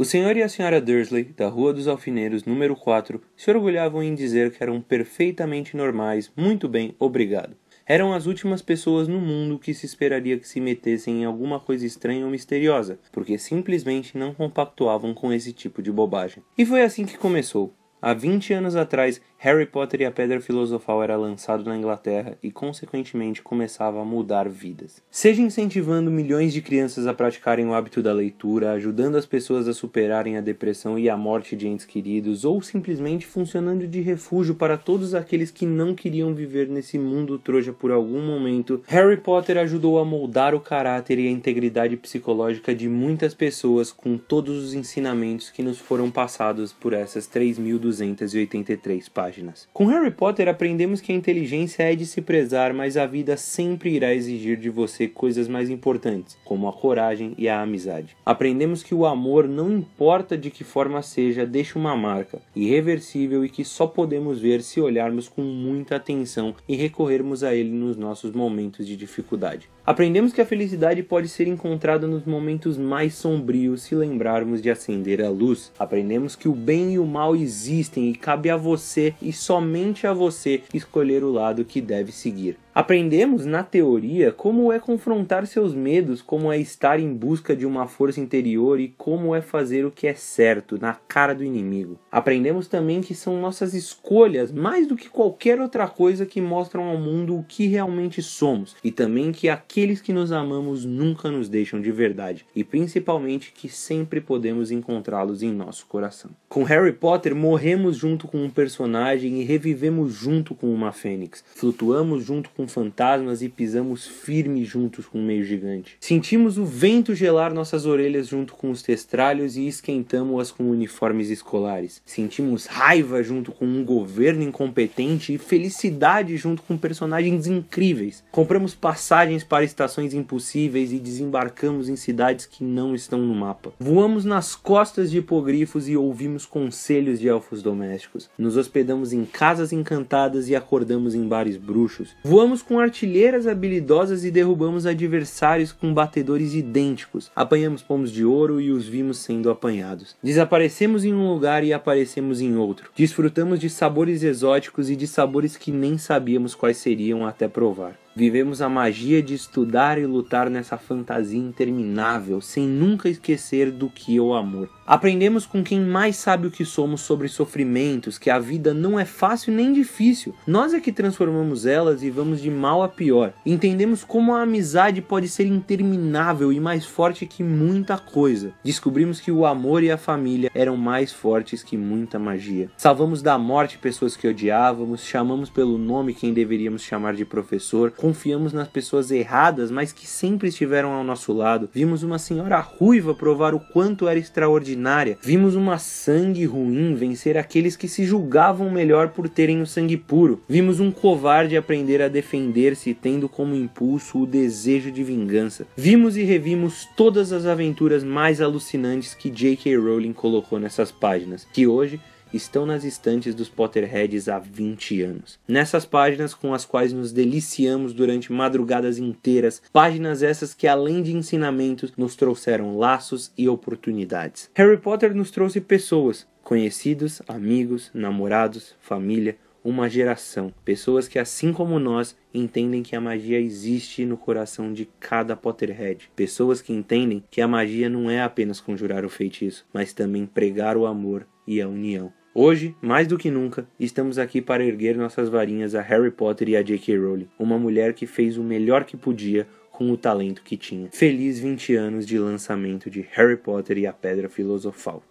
O senhor e a senhora Dursley, da Rua dos Alfineiros, número 4, se orgulhavam em dizer que eram perfeitamente normais, muito bem, obrigado. Eram as últimas pessoas no mundo que se esperaria que se metessem em alguma coisa estranha ou misteriosa, porque simplesmente não compactuavam com esse tipo de bobagem. E foi assim que começou. Há 20 anos atrás, Harry Potter e a Pedra Filosofal era lançado na Inglaterra e, consequentemente, começava a mudar vidas. Seja incentivando milhões de crianças a praticarem o hábito da leitura, ajudando as pessoas a superarem a depressão e a morte de entes queridos, ou simplesmente funcionando de refúgio para todos aqueles que não queriam viver nesse mundo trouxa por algum momento, Harry Potter ajudou a moldar o caráter e a integridade psicológica de muitas pessoas com todos os ensinamentos que nos foram passados por essas 3.283 páginas páginas. Com Harry Potter aprendemos que a inteligência é de se prezar, mas a vida sempre irá exigir de você coisas mais importantes, como a coragem e a amizade. Aprendemos que o amor, não importa de que forma seja, deixa uma marca irreversível e que só podemos ver se olharmos com muita atenção e recorrermos a ele nos nossos momentos de dificuldade. Aprendemos que a felicidade pode ser encontrada nos momentos mais sombrios se lembrarmos de acender a luz. Aprendemos que o bem e o mal existem e cabe a você e somente a você escolher o lado que deve seguir. Aprendemos na teoria como é confrontar seus medos, como é estar em busca de uma força interior e como é fazer o que é certo na cara do inimigo. Aprendemos também que são nossas escolhas, mais do que qualquer outra coisa, que mostram ao mundo o que realmente somos e também que aqueles que nos amamos nunca nos deixam de verdade e principalmente que sempre podemos encontrá-los em nosso coração. Com Harry Potter, morremos junto com um personagem e revivemos junto com uma fênix, flutuamos junto com fantasmas e pisamos firme juntos com o meio gigante. Sentimos o vento gelar nossas orelhas junto com os testralhos e esquentamos-as com uniformes escolares. Sentimos raiva junto com um governo incompetente e felicidade junto com personagens incríveis. Compramos passagens para estações impossíveis e desembarcamos em cidades que não estão no mapa. Voamos nas costas de hipogrifos e ouvimos conselhos de elfos domésticos. Nos hospedamos em casas encantadas e acordamos em bares bruxos. Voamos com artilheiras habilidosas e derrubamos adversários com batedores idênticos. Apanhamos pomos de ouro e os vimos sendo apanhados. Desaparecemos em um lugar e aparecemos em outro. Desfrutamos de sabores exóticos e de sabores que nem sabíamos quais seriam até provar. Vivemos a magia de estudar e lutar nessa fantasia interminável, sem nunca esquecer do que é o amor. Aprendemos com quem mais sabe o que somos sobre sofrimentos, que a vida não é fácil nem difícil. Nós é que transformamos elas e vamos de mal a pior. Entendemos como a amizade pode ser interminável e mais forte que muita coisa. Descobrimos que o amor e a família eram mais fortes que muita magia. Salvamos da morte pessoas que odiávamos, chamamos pelo nome quem deveríamos chamar de professor, confiamos nas pessoas erradas, mas que sempre estiveram ao nosso lado. Vimos uma senhora ruiva provar o quanto era extraordinária. Vimos uma sangue ruim vencer aqueles que se julgavam melhor por terem o sangue puro. Vimos um covarde aprender a defender-se tendo como impulso o desejo de vingança. Vimos e revimos todas as aventuras mais alucinantes que J.K. Rowling colocou nessas páginas, que hoje estão nas estantes dos Potterheads há 20 anos. Nessas páginas com as quais nos deliciamos durante madrugadas inteiras, páginas essas que além de ensinamentos nos trouxeram laços e oportunidades. Harry Potter nos trouxe pessoas, conhecidos, amigos, namorados, família, uma geração, pessoas que assim como nós entendem que a magia existe no coração de cada Potterhead, pessoas que entendem que a magia não é apenas conjurar o feitiço, mas também pregar o amor e a união. Hoje, mais do que nunca, estamos aqui para erguer nossas varinhas a Harry Potter e a J.K. Rowling, uma mulher que fez o melhor que podia com o talento que tinha. Feliz 20 anos de lançamento de Harry Potter e a Pedra Filosofal.